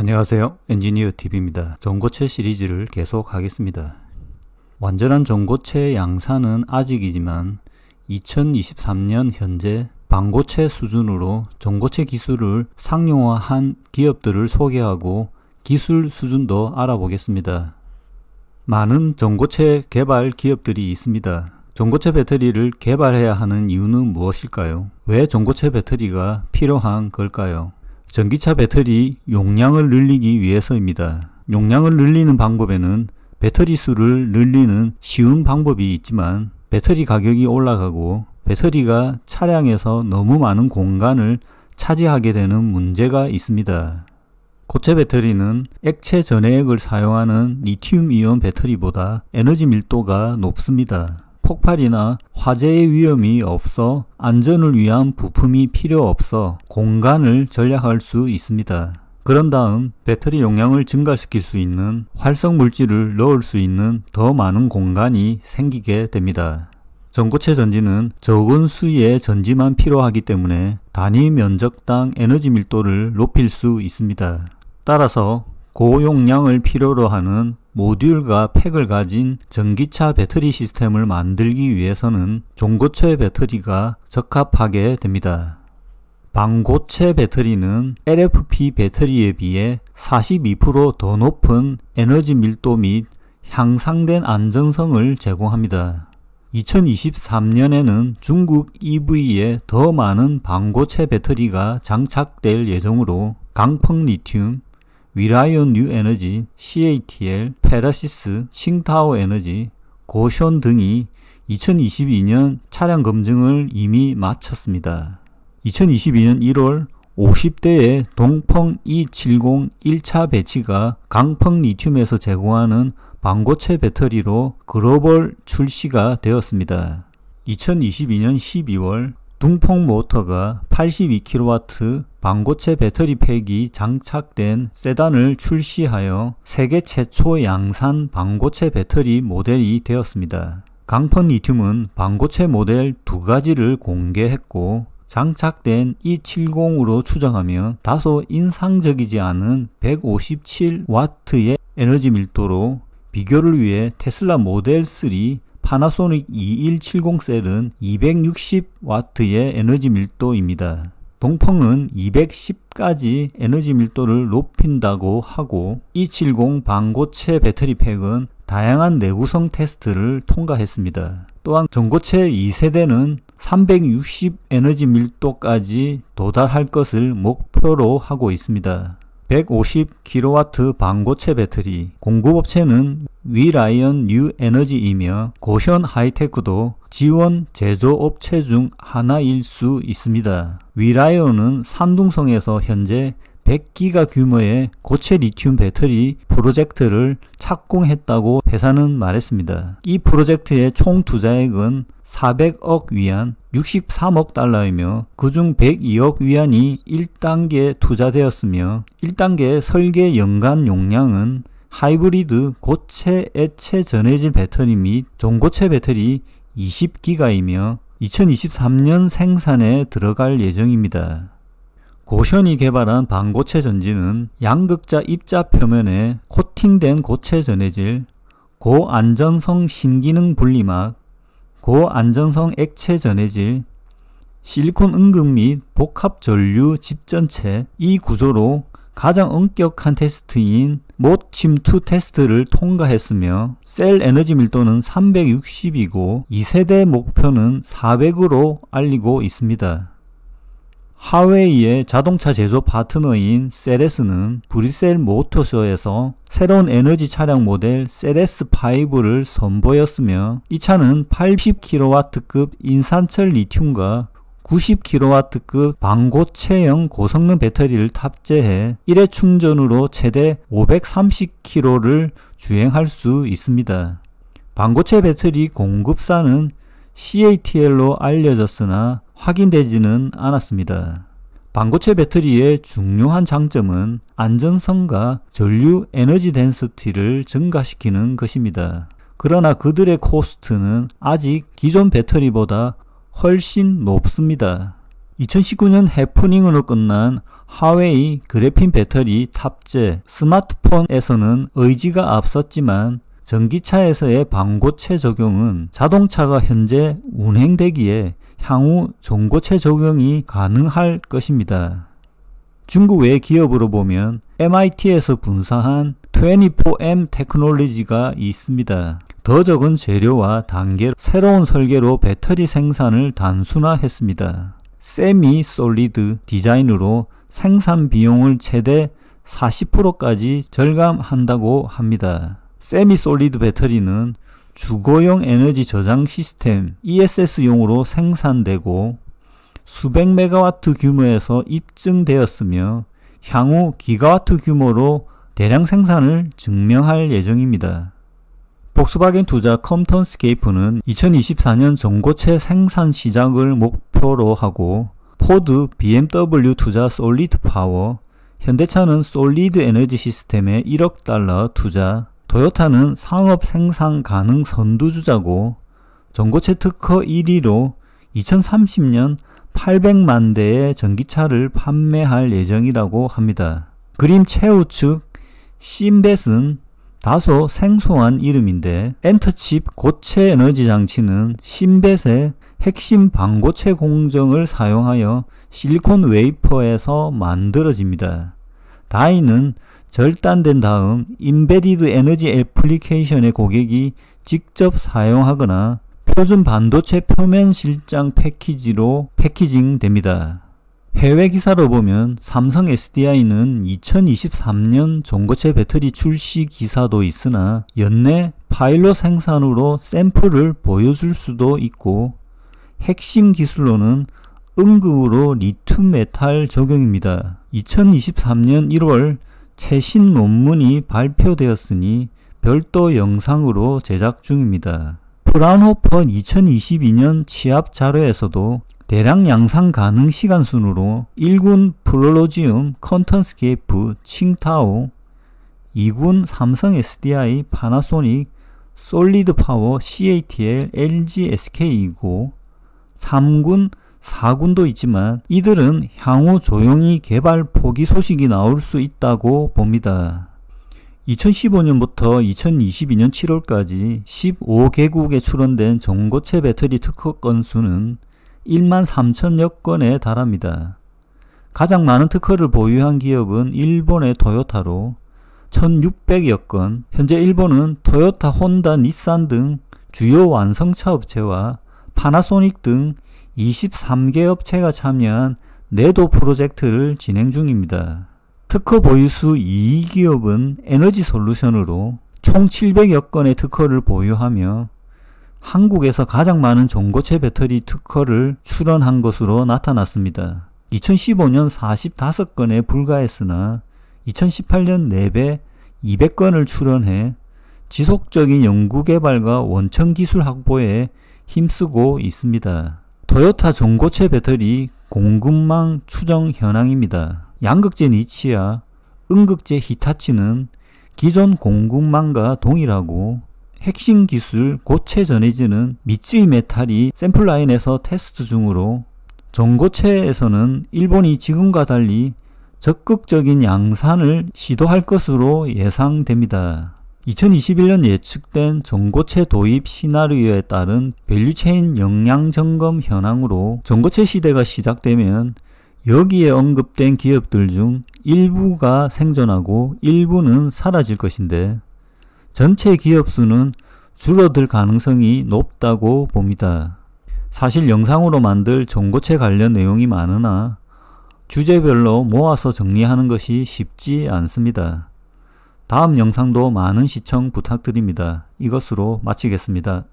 안녕하세요. 엔지니어 TV입니다. 전고체 시리즈를 계속 하겠습니다. 완전한 전고체 양산은 아직이지만 2023년 현재 반고체 수준으로 전고체 기술을 상용화한 기업들을 소개하고 기술 수준도 알아보겠습니다. 많은 전고체 개발 기업들이 있습니다. 전고체 배터리를 개발해야 하는 이유는 무엇일까요? 왜 전고체 배터리가 필요한 걸까요? 전기차 배터리 용량을 늘리기 위해서입니다. 용량을 늘리는 방법에는 배터리 수를 늘리는 쉬운 방법이 있지만 배터리 가격이 올라가고 배터리가 차량에서 너무 많은 공간을 차지하게 되는 문제가 있습니다. 고체 배터리는 액체 전해액을 사용하는 리튬이온 배터리보다 에너지 밀도가 높습니다. 폭발이나 화재의 위험이 없어 안전을 위한 부품이 필요 없어 공간을 절약할 수 있습니다. 그런 다음 배터리 용량을 증가시킬 수 있는 활성 물질을 넣을 수 있는 더 많은 공간이 생기게 됩니다. 전고체 전지는 적은 수의 전지만 필요하기 때문에 단위 면적당 에너지 밀도를 높일 수 있습니다. 따라서 고용량을 필요로 하는 모듈과 팩을 가진 전기차 배터리 시스템을 만들기 위해서는 종고체 배터리가 적합하게 됩니다. 방고체 배터리는 LFP 배터리에 비해 42%더 높은 에너지 밀도 및 향상된 안전성을 제공합니다. 2023년에는 중국 EV에 더 많은 방고체 배터리가 장착될 예정으로 강풍 리튬, 위라이온 뉴 에너지, CATL, 페라시스, 싱타오 에너지, 고션 등이 2022년 차량 검증을 이미 마쳤습니다. 2022년 1월 50대의 동펑 E70 1차 배치가 강펑 리튬에서 제공하는 방고체 배터리로 글로벌 출시가 되었습니다. 2022년 12월 둥폭 모터가 82kW 망고체 배터리 팩이 장착된 세단을 출시하여 세계 최초 양산 망고체 배터리 모델이 되었습니다. 강펀 리튬은 망고체 모델 두 가지를 공개했고 장착된 E70으로 추정하며 다소 인상적이지 않은 157W의 에너지 밀도로 비교를 위해 테슬라 모델 3 파나소닉 2170 셀은 260W의 에너지 밀도입니다. 동펑은 210까지 에너지 밀도를 높인다고 하고 270 반고체 배터리 팩은 다양한 내구성 테스트를 통과했습니다. 또한 전고체 2세대는 360 에너지 밀도까지 도달할 것을 목표로 하고 있습니다. 150kW 방고체 배터리, 공급업체는 위라이언 뉴 에너지이며 고션 하이테크도 지원 제조업체 중 하나일 수 있습니다. 위라이언은 산둥성에서 현재 100기가 규모의 고체 리튬 배터리 프로젝트를 착공했다고 회사는 말했습니다. 이 프로젝트의 총 투자액은 400억 위안 63억 달러이며 그중 102억 위안이 1단계 투자되었으며 1단계 설계 연간 용량은 하이브리드 고체 액체 전해질 배터리 및종고체 배터리 20기가이며 2023년 생산에 들어갈 예정입니다. 고션이 개발한 반고체 전지는 양극자 입자 표면에 코팅된 고체 전해질, 고안전성 신기능 분리막, 고안전성 액체 전해질, 실리콘 응급 및 복합 전류 집전체 이 구조로 가장 엄격한 테스트인 모침투 테스트를 통과했으며 셀 에너지 밀도는 360이고 2세대 목표는 400으로 알리고 있습니다. 하웨이의 자동차 제조 파트너인 세레스는 브뤼셀 모터쇼에서 새로운 에너지 차량 모델 세레스5를 선보였으며 이 차는 80kW급 인산철 리튬과 90kW급 방고체형 고성능 배터리를 탑재해 1회 충전으로 최대 530km를 주행할 수 있습니다. 방고체 배터리 공급사는 CATL로 알려졌으나 확인되지는 않았습니다. 반고체 배터리의 중요한 장점은 안전성과 전류 에너지 덴서티를 증가시키는 것입니다. 그러나 그들의 코스트는 아직 기존 배터리보다 훨씬 높습니다. 2019년 해프닝으로 끝난 하웨이 그래핀 배터리 탑재 스마트폰에서는 의지가 앞섰지만 전기차에서의 방고체 적용은 자동차가 현재 운행되기에 향후 전고체 적용이 가능할 것입니다. 중국 외 기업으로 보면 MIT에서 분사한 24M 테크놀로지가 있습니다. 더 적은 재료와 단계, 새로운 설계로 배터리 생산을 단순화했습니다. 세미 솔리드 디자인으로 생산 비용을 최대 40%까지 절감한다고 합니다. 세미 솔리드 배터리는 주거용 에너지 저장 시스템 ESS용으로 생산되고 수백 메가와트 규모에서 입증되었으며 향후 기가와트 규모로 대량 생산을 증명할 예정입니다. 폭스바겐 투자 컴턴스케이프는 2024년 전고체 생산 시작을 목표로 하고 포드, BMW 투자 솔리드 파워, 현대차는 솔리드 에너지 시스템에 1억 달러 투자, 도요타는 상업 생산 가능 선두주자고 전고체 특허 1위로 2030년 800만 대의 전기차를 판매할 예정이라고 합니다. 그림 최우측 심벳은 다소 생소한 이름인데 엔터칩 고체 에너지 장치는 심벳의 핵심 반고체 공정을 사용하여 실리콘 웨이퍼에서 만들어집니다. 다이는 절단된 다음 인베디드 에너지 애플리케이션의 고객이 직접 사용하거나 표준 반도체 표면 실장 패키지로 패키징 됩니다. 해외 기사로 보면 삼성 SDI는 2023년 전고체 배터리 출시 기사도 있으나 연내 파일럿 생산으로 샘플을 보여줄 수도 있고 핵심 기술로는 응급으로 리튬 메탈 적용입니다. 2023년 1월 최신 논문이 발표되었으니 별도 영상으로 제작 중입니다. 프라운호퍼 2022년 취합 자료에서도 대량 양상 가능 시간 순으로 1군 플로로지움 컨턴스케이프 칭타오, 2군 삼성 SDI 파나소닉 솔리드 파워 CATL LG SK이고 3군 4군도 있지만 이들은 향후 조용히 개발 포기 소식이 나올 수 있다고 봅니다. 2015년부터 2022년 7월까지 15개국에 출원된 전고체 배터리 특허 건수는 1만 3천여 건에 달합니다. 가장 많은 특허를 보유한 기업은 일본의 토요타로 1600여 건, 현재 일본은 토요타, 혼다, 닛산 등 주요 완성차 업체와 파나소닉 등 23개 업체가 참여한 내도 프로젝트를 진행 중입니다. 특허 보유수 2기업은 에너지 솔루션으로 총 700여 건의 특허를 보유하며 한국에서 가장 많은 전고체 배터리 특허를 출원한 것으로 나타났습니다. 2015년 45건에 불과했으나 2018년 4배 200건을 출원해 지속적인 연구개발과 원천 기술 확보에 힘쓰고 있습니다. 토요타 전고체 배터리 공급망 추정 현황입니다. 양극재 니치와 음극재 히타치는 기존 공급망과 동일하고 핵심 기술 고체 전해지는 미쯔이 메탈이 샘플 라인에서 테스트 중으로 전고체에서는 일본이 지금과 달리 적극적인 양산을 시도할 것으로 예상됩니다. 2021년 예측된 전고체 도입 시나리오에 따른 밸류체인 역량 점검 현황으로 전고체 시대가 시작되면 여기에 언급된 기업들 중 일부가 생존하고 일부는 사라질 것인데 전체 기업 수는 줄어들 가능성이 높다고 봅니다. 사실 영상으로 만들 전고체 관련 내용이 많으나 주제별로 모아서 정리하는 것이 쉽지 않습니다. 다음 영상도 많은 시청 부탁드립니다. 이것으로 마치겠습니다.